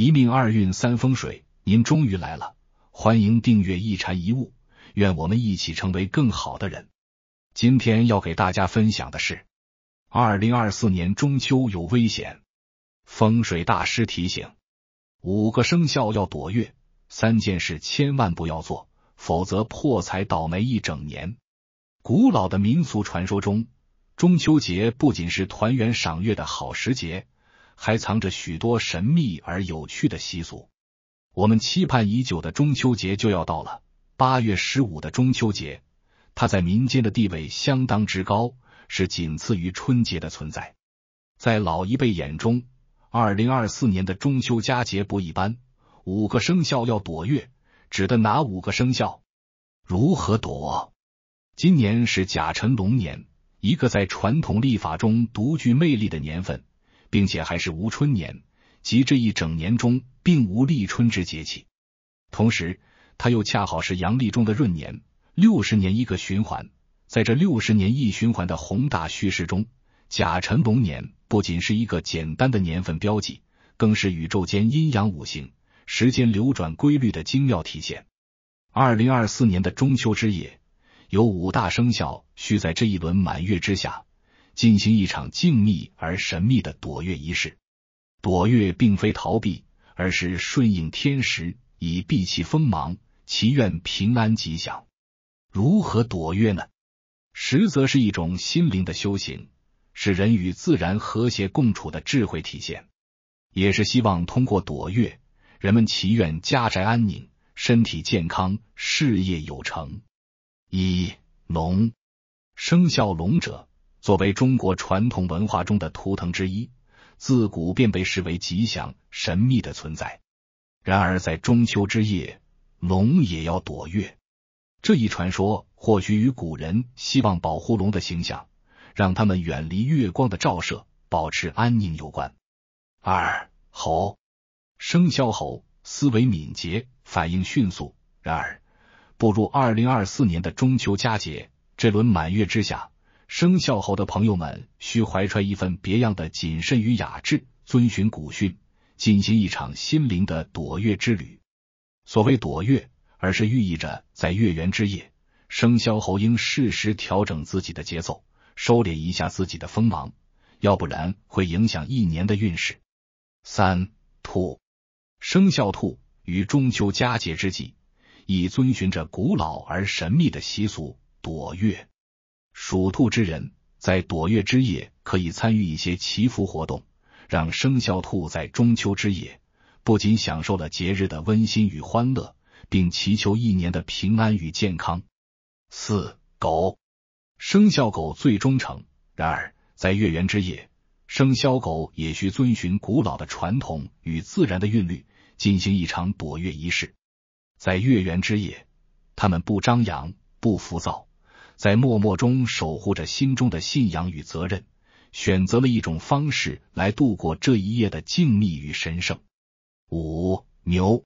一命二运三风水，您终于来了，欢迎订阅一禅一悟，愿我们一起成为更好的人。今天要给大家分享的是，二零二四年中秋有危险，风水大师提醒，五个生肖要躲月，三件事千万不要做，否则破财倒霉一整年。古老的民俗传说中，中秋节不仅是团圆赏月的好时节。还藏着许多神秘而有趣的习俗。我们期盼已久的中秋节就要到了。八月十五的中秋节，它在民间的地位相当之高，是仅次于春节的存在。在老一辈眼中，二零二四年的中秋佳节不一般。五个生肖要躲月，指的哪五个生肖？如何躲？今年是甲辰龙年，一个在传统历法中独具魅力的年份。并且还是无春年，即这一整年中并无立春之节气。同时，它又恰好是阳历中的闰年，六十年一个循环。在这六十年一循环的宏大叙事中，甲辰龙年不仅是一个简单的年份标记，更是宇宙间阴阳五行、时间流转规律的精妙体现。二零二四年的中秋之夜，有五大生肖需在这一轮满月之下。进行一场静谧而神秘的躲月仪式。躲月并非逃避，而是顺应天时，以避其锋芒，祈愿平安吉祥。如何躲月呢？实则是一种心灵的修行，是人与自然和谐共处的智慧体现，也是希望通过躲月，人们祈愿家宅安宁、身体健康、事业有成。一龙生肖龙者。作为中国传统文化中的图腾之一，自古便被视为吉祥神秘的存在。然而，在中秋之夜，龙也要躲月。这一传说或许与古人希望保护龙的形象，让他们远离月光的照射，保持安宁有关。二猴，生肖猴思维敏捷，反应迅速。然而，步入二零二四年的中秋佳节，这轮满月之下。生肖猴的朋友们需怀揣一份别样的谨慎与雅致，遵循古训，进行一场心灵的躲月之旅。所谓躲月，而是寓意着在月圆之夜，生肖猴应适时调整自己的节奏，收敛一下自己的锋芒，要不然会影响一年的运势。三兔，生肖兔于中秋佳节之际，已遵循着古老而神秘的习俗躲月。属兔之人，在躲月之夜可以参与一些祈福活动，让生肖兔在中秋之夜不仅享受了节日的温馨与欢乐，并祈求一年的平安与健康。四狗生肖狗最忠诚，然而在月圆之夜，生肖狗也需遵循古老的传统与自然的韵律，进行一场躲月仪式。在月圆之夜，他们不张扬，不浮躁。在默默中守护着心中的信仰与责任，选择了一种方式来度过这一夜的静谧与神圣。五牛，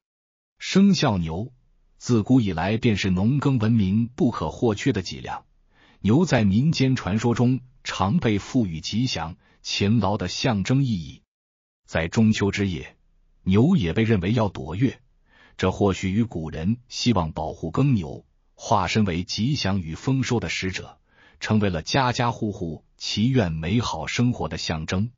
生肖牛，自古以来便是农耕文明不可或缺的脊梁。牛在民间传说中常被赋予吉祥、勤劳的象征意义。在中秋之夜，牛也被认为要夺月，这或许与古人希望保护耕牛。化身为吉祥与丰收的使者，成为了家家户户祈愿美好生活的象征。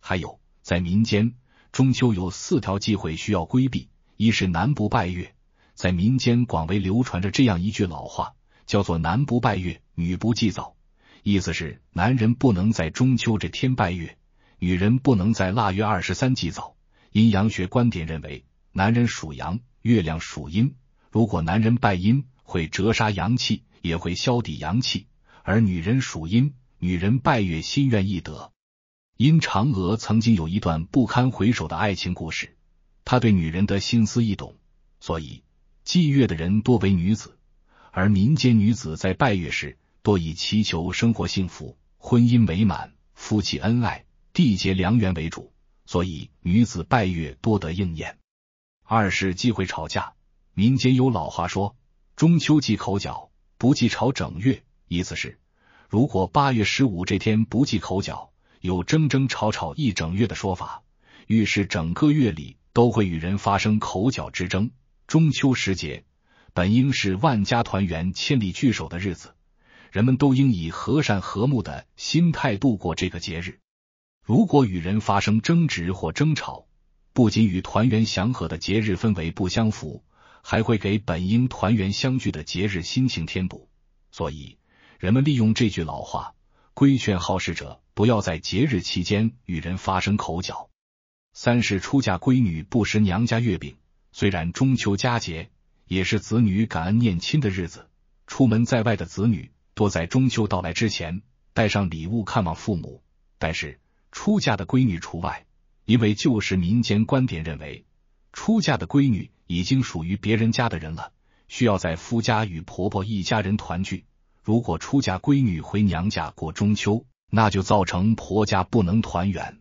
还有，在民间，中秋有四条忌讳需要规避：一是男不拜月，在民间广为流传着这样一句老话，叫做“男不拜月，女不祭灶”，意思是男人不能在中秋这天拜月，女人不能在腊月二十三祭灶。阴阳学观点认为，男人属阳，月亮属阴，如果男人拜阴，会折杀阳气，也会消抵阳气。而女人属阴，女人拜月心愿易得。因嫦娥曾经有一段不堪回首的爱情故事，她对女人的心思易懂，所以祭月的人多为女子。而民间女子在拜月时，多以祈求生活幸福、婚姻美满、夫妻恩爱、缔结良缘为主，所以女子拜月多得应验。二是忌讳吵架，民间有老话说。中秋忌口角，不忌吵整月，意思是如果八月十五这天不忌口角，有争争吵吵一整月的说法，预示整个月里都会与人发生口角之争。中秋时节本应是万家团圆、千里聚首的日子，人们都应以和善和睦的心态度过这个节日。如果与人发生争执或争吵，不仅与团圆祥和的节日氛围不相符。还会给本应团圆相聚的节日心情添堵，所以人们利用这句老话规劝好事者不要在节日期间与人发生口角。三是出嫁闺女不食娘家月饼，虽然中秋佳节也是子女感恩念亲的日子，出门在外的子女多在中秋到来之前带上礼物看望父母，但是出嫁的闺女除外，因为旧时民间观点认为出嫁的闺女。已经属于别人家的人了，需要在夫家与婆婆一家人团聚。如果出嫁闺女回娘家过中秋，那就造成婆家不能团圆。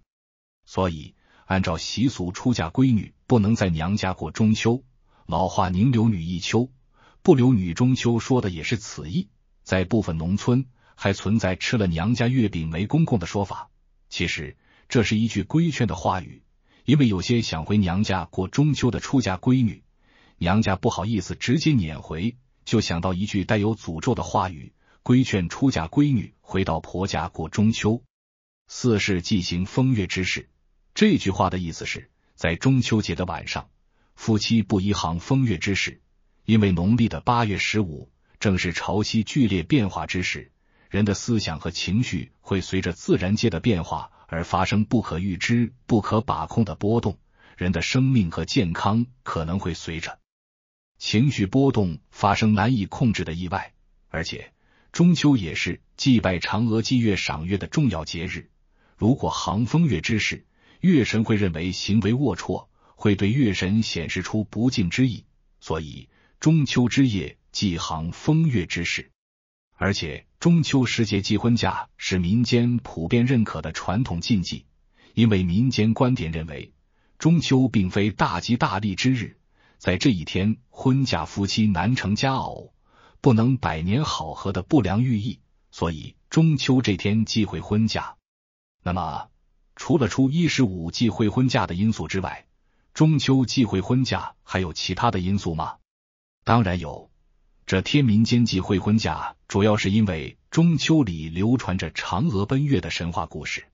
所以，按照习俗，出嫁闺女不能在娘家过中秋。老话“宁留女一秋，不留女中秋”，说的也是此意。在部分农村，还存在吃了娘家月饼没公公的说法。其实，这是一句规劝的话语。因为有些想回娘家过中秋的出嫁闺女，娘家不好意思直接撵回，就想到一句带有诅咒的话语，规劝出嫁闺女回到婆家过中秋。四是忌行风月之事，这句话的意思是，在中秋节的晚上，夫妻不宜行风月之事，因为农历的八月十五正是潮汐剧烈变化之时，人的思想和情绪会随着自然界的变化。而发生不可预知、不可把控的波动，人的生命和健康可能会随着情绪波动发生难以控制的意外。而且，中秋也是祭拜嫦娥、祭月、赏月的重要节日。如果行风月之事，月神会认为行为龌龊，会对月神显示出不敬之意。所以，中秋之夜忌行风月之事。而且。中秋时节忌婚嫁是民间普遍认可的传统禁忌，因为民间观点认为中秋并非大吉大利之日，在这一天婚嫁夫妻难成佳偶，不能百年好合的不良寓意，所以中秋这天忌讳婚嫁。那么，除了初一十五忌讳婚嫁的因素之外，中秋忌讳婚嫁还有其他的因素吗？当然有，这天民间忌讳婚嫁。主要是因为中秋里流传着嫦娥奔月的神话故事。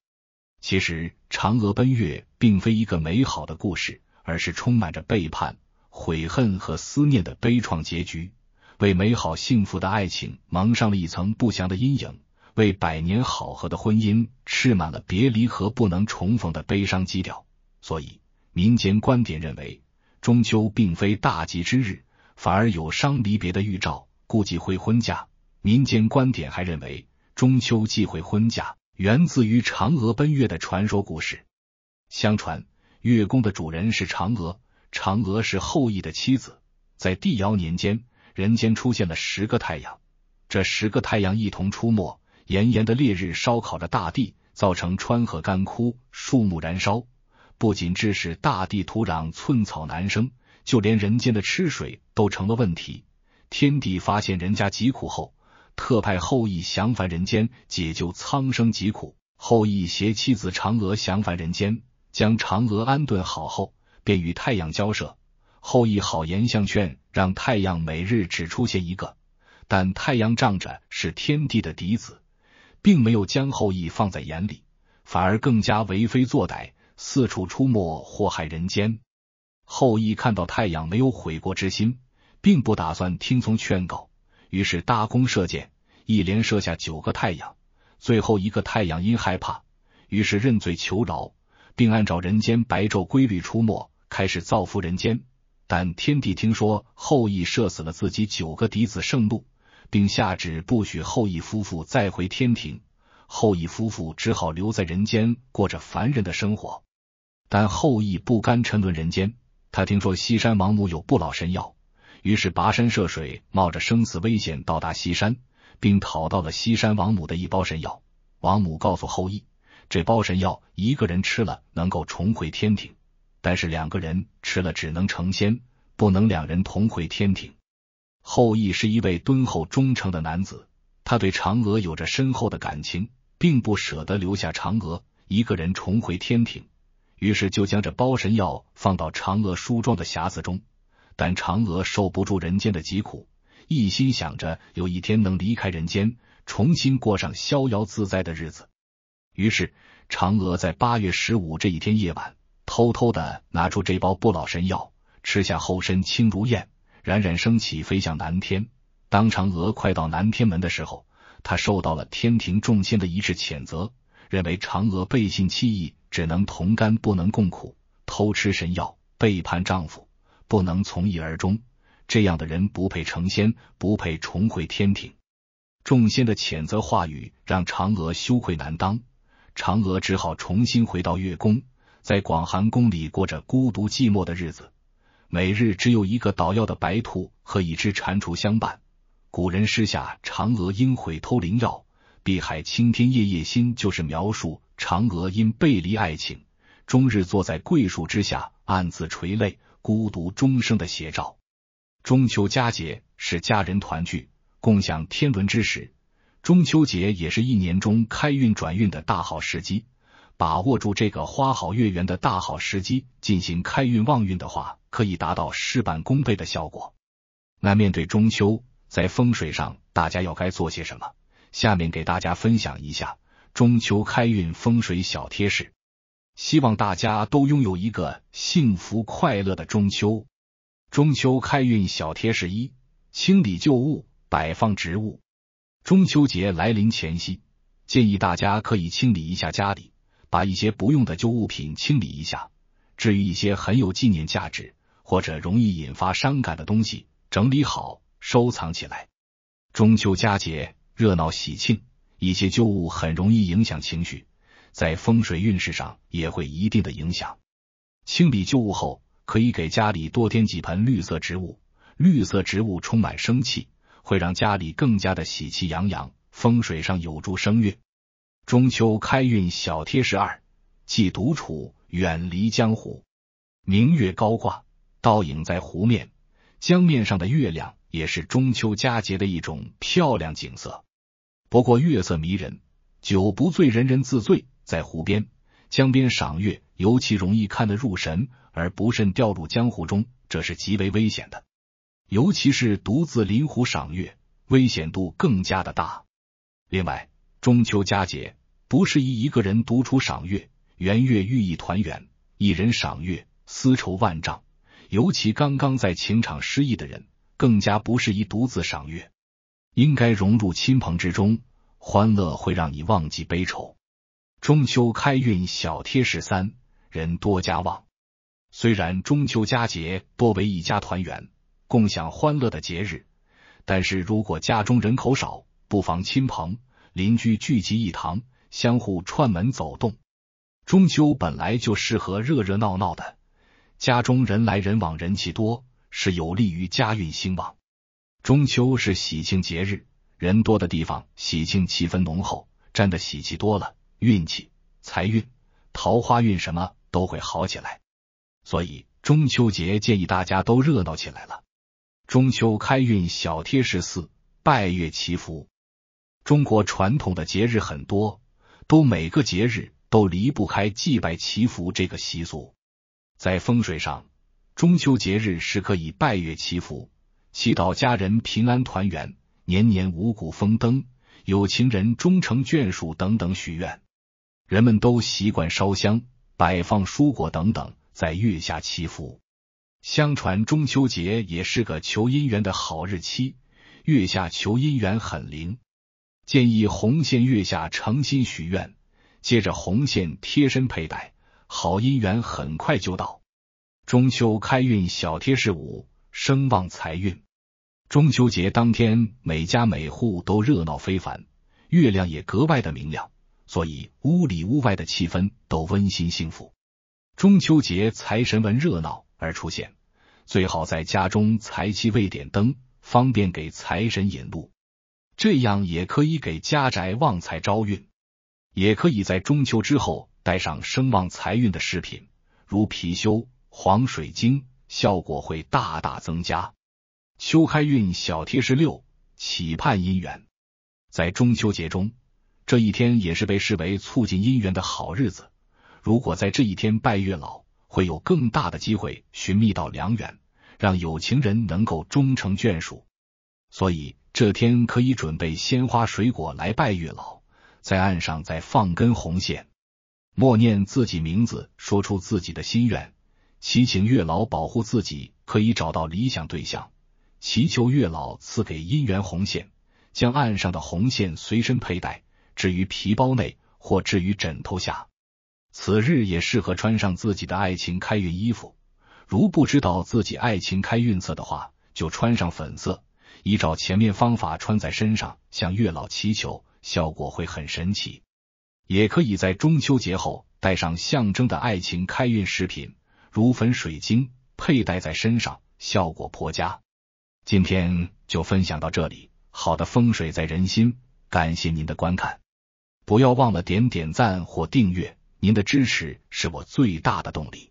其实，嫦娥奔月并非一个美好的故事，而是充满着背叛、悔恨和思念的悲怆结局，为美好幸福的爱情蒙上了一层不祥的阴影，为百年好合的婚姻斥满了别离和不能重逢的悲伤基调。所以，民间观点认为，中秋并非大吉之日，反而有伤离别的预兆，估计会婚嫁。民间观点还认为，中秋忌讳婚嫁，源自于嫦娥奔月的传说故事。相传，月宫的主人是嫦娥，嫦娥是后羿的妻子。在帝尧年间，人间出现了十个太阳，这十个太阳一同出没，炎炎的烈日烧烤着大地，造成川河干枯、树木燃烧，不仅致使大地土壤寸草难生，就连人间的吃水都成了问题。天帝发现人家疾苦后，特派后羿降凡人间，解救苍生疾苦。后羿携妻子嫦娥降凡人间，将嫦娥安顿好后，便与太阳交涉。后羿好言相劝，让太阳每日只出现一个。但太阳仗着是天地的嫡子，并没有将后羿放在眼里，反而更加为非作歹，四处出没，祸害人间。后羿看到太阳没有悔过之心，并不打算听从劝告。于是，搭弓射箭，一连射下九个太阳。最后一个太阳因害怕，于是认罪求饶，并按照人间白昼规律出没，开始造福人间。但天帝听说后羿射死了自己九个嫡子，圣怒，并下旨不许后羿夫妇再回天庭。后羿夫妇只好留在人间，过着凡人的生活。但后羿不甘沉沦人间，他听说西山王母有不老神药。于是跋山涉水，冒着生死危险到达西山，并讨到了西山王母的一包神药。王母告诉后羿，这包神药一个人吃了能够重回天庭，但是两个人吃了只能成仙，不能两人同回天庭。后羿是一位敦厚忠诚的男子，他对嫦娥有着深厚的感情，并不舍得留下嫦娥一个人重回天庭，于是就将这包神药放到嫦娥梳妆的匣子中。但嫦娥受不住人间的疾苦，一心想着有一天能离开人间，重新过上逍遥自在的日子。于是，嫦娥在八月十五这一天夜晚，偷偷的拿出这包不老神药，吃下后身轻如燕，冉冉升起，飞向南天。当嫦娥快到南天门的时候，她受到了天庭众仙的一致谴责，认为嫦娥背信弃义，只能同甘不能共苦，偷吃神药，背叛丈夫。不能从一而终，这样的人不配成仙，不配重回天庭。众仙的谴责话语让嫦娥羞愧难当，嫦娥只好重新回到月宫，在广寒宫里过着孤独寂寞的日子。每日只有一个捣药的白兔和一只蟾蜍相伴。古人诗下“嫦娥应悔偷灵药，碧海青天夜夜心”就是描述嫦娥因背离爱情，终日坐在桂树之下，暗自垂泪。孤独终生的写照。中秋佳节是家人团聚、共享天伦之时，中秋节也是一年中开运转运的大好时机。把握住这个花好月圆的大好时机，进行开运旺运的话，可以达到事半功倍的效果。那面对中秋，在风水上，大家要该做些什么？下面给大家分享一下中秋开运风水小贴士。希望大家都拥有一个幸福快乐的中秋。中秋开运小贴士一：清理旧物，摆放植物。中秋节来临前夕，建议大家可以清理一下家里，把一些不用的旧物品清理一下。至于一些很有纪念价值或者容易引发伤感的东西，整理好收藏起来。中秋佳节热闹喜庆，一些旧物很容易影响情绪。在风水运势上也会一定的影响。清理旧物后，可以给家里多添几盆绿色植物，绿色植物充满生气，会让家里更加的喜气洋洋，风水上有助生运。中秋开运小贴士二：忌独处，远离江湖。明月高挂，倒影在湖面，江面上的月亮也是中秋佳节的一种漂亮景色。不过月色迷人，酒不醉人人自醉。在湖边、江边赏月，尤其容易看得入神而不慎掉入江湖中，这是极为危险的。尤其是独自临湖赏月，危险度更加的大。另外，中秋佳节不适宜一个人独处赏月，圆月寓意团圆，一人赏月，思愁万丈。尤其刚刚在情场失意的人，更加不适宜独自赏月，应该融入亲朋之中，欢乐会让你忘记悲愁。中秋开运小贴士三：人多家旺。虽然中秋佳节多为一家团圆、共享欢乐的节日，但是如果家中人口少，不妨亲朋邻居聚集一堂，相互串门走动。中秋本来就适合热热闹闹的，家中人来人往，人气多是有利于家运兴旺。中秋是喜庆节日，人多的地方，喜庆气氛浓厚，沾的喜气多了。运气、财运、桃花运，什么都会好起来。所以中秋节建议大家都热闹起来了。中秋开运小贴士四：拜月祈福。中国传统的节日很多，都每个节日都离不开祭拜祈福这个习俗。在风水上，中秋节日是可以拜月祈福，祈祷家人平安团圆，年年五谷丰登，有情人终成眷属等等许愿。人们都习惯烧香、摆放蔬果等等，在月下祈福。相传中秋节也是个求姻缘的好日期，月下求姻缘很灵。建议红线月下诚心许愿，接着红线贴身佩戴，好姻缘很快就到。中秋开运小贴士五：声望财运。中秋节当天，每家每户都热闹非凡，月亮也格外的明亮。所以，屋里屋外的气氛都温馨幸福。中秋节，财神闻热闹而出现，最好在家中财气未点灯，方便给财神引路，这样也可以给家宅旺财招运。也可以在中秋之后带上声旺财运的饰品，如貔貅、黄水晶，效果会大大增加。秋开运小贴士六：期盼姻缘，在中秋节中。这一天也是被视为促进姻缘的好日子。如果在这一天拜月老，会有更大的机会寻觅到良缘，让有情人能够终成眷属。所以这天可以准备鲜花、水果来拜月老，在岸上再放根红线，默念自己名字，说出自己的心愿，祈请月老保护自己，可以找到理想对象，祈求月老赐给姻缘红线，将岸上的红线随身佩戴。置于皮包内或置于枕头下，此日也适合穿上自己的爱情开运衣服。如不知道自己爱情开运色的话，就穿上粉色，依照前面方法穿在身上，向月老祈求，效果会很神奇。也可以在中秋节后带上象征的爱情开运饰品，如粉水晶，佩戴在身上，效果颇佳。今天就分享到这里。好的风水在人心，感谢您的观看。不要忘了点点赞或订阅，您的支持是我最大的动力。